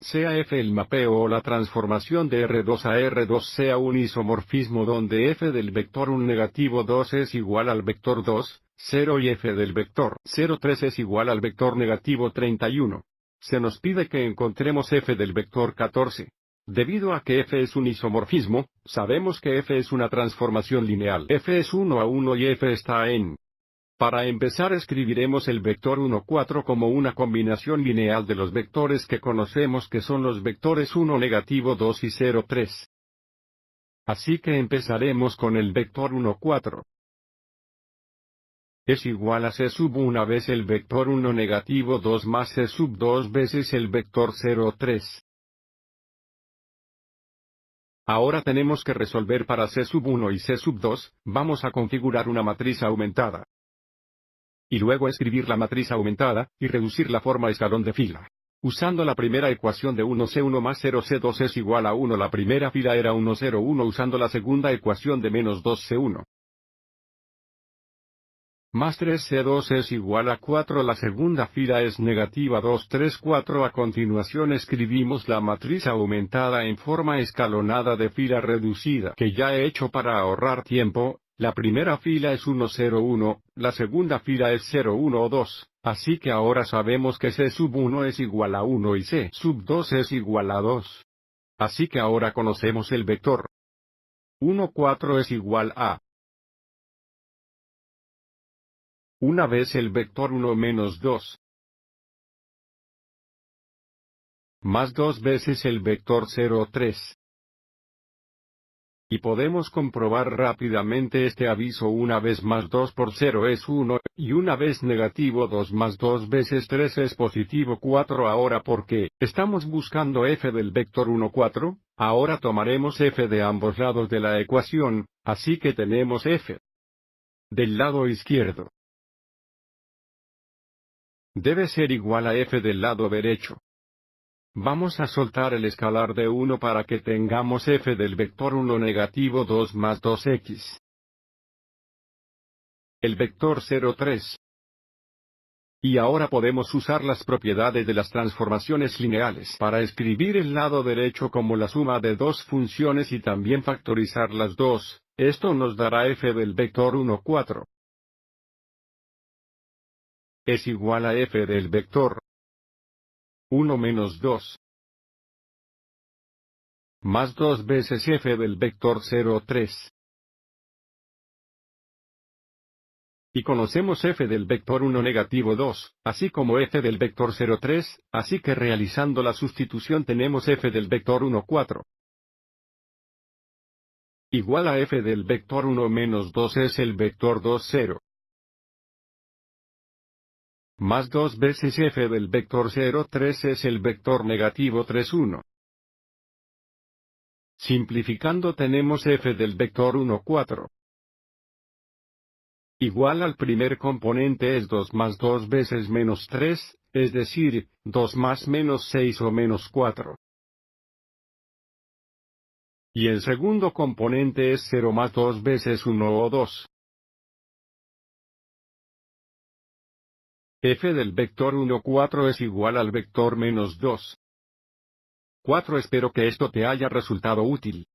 sea F el mapeo o la transformación de R2 a R2 sea un isomorfismo donde F del vector 1 negativo 2 es igual al vector 2, 0 y F del vector 0-3 es igual al vector negativo 31. Se nos pide que encontremos F del vector 14. Debido a que F es un isomorfismo, sabemos que F es una transformación lineal. F es 1 a 1 y F está en para empezar escribiremos el vector 1, 4 como una combinación lineal de los vectores que conocemos que son los vectores 1 negativo 2 y 0 3. Así que empezaremos con el vector 1, 4. Es igual a c sub 1 vez el vector 1 negativo 2 más c sub 2 veces el vector 0, 3. Ahora tenemos que resolver para C sub 1 y C sub 2, vamos a configurar una matriz aumentada y luego escribir la matriz aumentada, y reducir la forma escalón de fila. Usando la primera ecuación de 1C1 más 0C2 es igual a 1 la primera fila era 1C1 usando la segunda ecuación de menos 2C1. Más 3C2 es igual a 4 la segunda fila es negativa 2 3 4 a continuación escribimos la matriz aumentada en forma escalonada de fila reducida que ya he hecho para ahorrar tiempo, la primera fila es 101, la segunda fila es 012, o 2, así que ahora sabemos que C sub 1 es igual a 1 y C sub 2 es igual a 2. Así que ahora conocemos el vector. 1 4 es igual a. Una vez el vector 1 menos 2. Más dos veces el vector 03. Y podemos comprobar rápidamente este aviso una vez más 2 por 0 es 1, y una vez negativo 2 más 2 veces 3 es positivo 4 ahora porque, estamos buscando f del vector 1 4, ahora tomaremos f de ambos lados de la ecuación, así que tenemos f del lado izquierdo. Debe ser igual a f del lado derecho. Vamos a soltar el escalar de 1 para que tengamos f del vector 1 negativo 2 más 2x. El vector 0 3. Y ahora podemos usar las propiedades de las transformaciones lineales para escribir el lado derecho como la suma de dos funciones y también factorizar las dos, esto nos dará f del vector 1 4. Es igual a f del vector 1 menos 2. Más 2 veces f del vector 0, 3. Y conocemos f del vector 1 negativo 2, así como f del vector 0, 3, así que realizando la sustitución tenemos f del vector 1, 4 igual a f del vector 1 menos 2 es el vector 2, 0 más 2 veces f del vector 0 3 es el vector negativo 3 1. Simplificando tenemos f del vector 1 4. Igual al primer componente es 2 más 2 veces menos 3, es decir, 2 más menos 6 o menos 4. Y el segundo componente es 0 más 2 veces 1 o 2. f del vector 1 4 es igual al vector menos 2. 4 Espero que esto te haya resultado útil.